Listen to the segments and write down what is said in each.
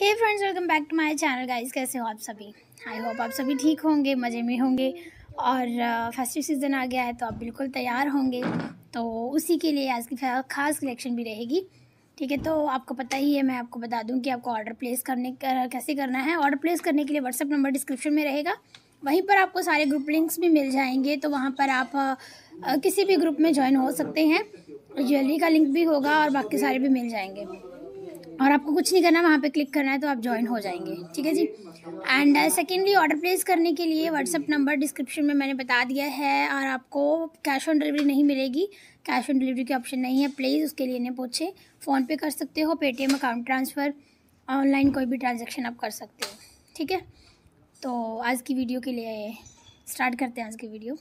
hey friends welcome back to my channel guys कैसे हो आप सभी आई होप आप सभी ठीक होंगे मज़े में होंगे और फेस्टिव uh, सीज़न आ गया है तो आप बिल्कुल तैयार होंगे तो उसी के लिए आज की ख़ास कलेक्शन भी रहेगी ठीक है तो आपको पता ही है मैं आपको बता दूं कि आपको ऑर्डर प्लेस करने कर, कैसे करना है ऑर्डर प्लेस करने के लिए व्हाट्सअप नंबर डिस्क्रिप्शन में रहेगा वहीं पर आपको सारे ग्रुप लिंक्स भी मिल जाएंगे तो वहाँ पर आप uh, uh, किसी भी ग्रुप में ज्वाइन हो सकते हैं ज्वेलरी का लिंक भी होगा और बाकी सारे भी मिल जाएंगे और आपको कुछ नहीं करना वहाँ पे क्लिक करना है तो आप ज्वाइन हो जाएंगे ठीक है जी एंड सेकेंडली ऑर्डर प्लेस करने के लिए व्हाट्सअप नंबर डिस्क्रिप्शन में मैंने बता दिया है और आपको कैश ऑन डिलीवरी नहीं मिलेगी कैश ऑन डिलीवरी की ऑप्शन नहीं है प्लीज़ उसके लिए नहीं पूछे फ़ोनपे कर सकते हो पेटीएम अकाउंट ट्रांसफ़र ऑनलाइन कोई भी ट्रांजेक्शन आप कर सकते हो ठीक है तो आज की वीडियो के लिए स्टार्ट करते हैं आज की वीडियो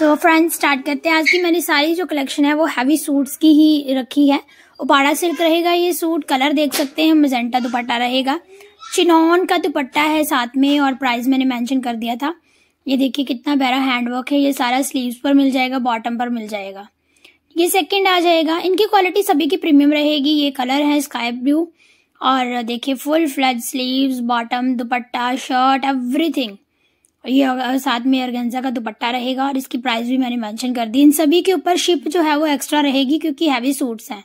तो फ्रेंड्स स्टार्ट करते हैं आज की मैंने सारी जो कलेक्शन है वो हैवी सूट्स की ही रखी है उपाड़ा सिल्क रहेगा ये सूट कलर देख सकते हैं मजेंटा दुपट्टा रहेगा चिनौन का दुपट्टा है साथ में और प्राइस मैंने मेंशन कर दिया था ये देखिए कितना प्यारा हैंडवर्क है ये सारा स्लीव्स पर मिल जाएगा बॉटम पर मिल जाएगा ये सेकेंड आ जाएगा इनकी क्वालिटी सभी की प्रीमियम रहेगी ये कलर है स्काई ब्लू और देखिए फुल फ्लैज sleeves bottom dupatta shirt everything ये साथ में अर्गेंजा का दुपट्टा रहेगा और इसकी प्राइस भी मैंने मेंशन कर दी इन सभी के ऊपर शिप जो है वो एक्स्ट्रा रहेगी क्योंकि हैवी सूट्स हैं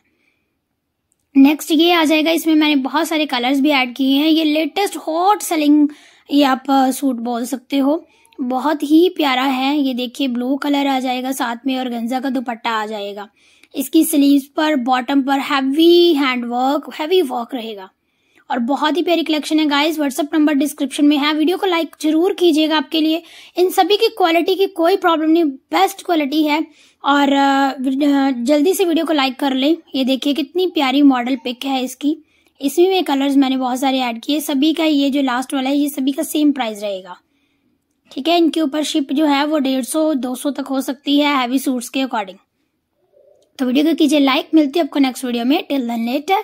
नेक्स्ट ये आ जाएगा इसमें मैंने बहुत सारे कलर्स भी ऐड किए हैं ये लेटेस्ट हॉट सेलिंग ये आप सूट बोल सकते हो बहुत ही प्यारा है ये देखिए ब्लू कलर आ जाएगा साथ में और गंजा का दुपट्टा आ जाएगा इसकी स्लीव्स पर बॉटम पर heavy hand work heavy work रहेगा और बहुत ही प्यारी कलेक्शन है गाइस व्हाट्सअप नंबर डिस्क्रिप्शन में है वीडियो को लाइक जरूर कीजिएगा आपके लिए इन सभी की क्वालिटी की कोई प्रॉब्लम नहीं बेस्ट क्वालिटी है और uh, uh, जल्दी से वीडियो को लाइक कर लें ये देखिए कितनी प्यारी मॉडल पिक है इसकी इसमें में कलर्स मैंने बहुत सारे ऐड किए सभी का ये जो लास्ट वाला है ये सभी का सेम प्राइस रहेगा ठीक है इनके ऊपर शिप जो है वो डेढ़ सौ दो सौ तक हो सकती है हैवी सूट्स के अकॉर्डिंग तो वीडियो को कीजिए लाइक मिलती है आपको नेक्स्ट वीडियो में टिल देन लेटर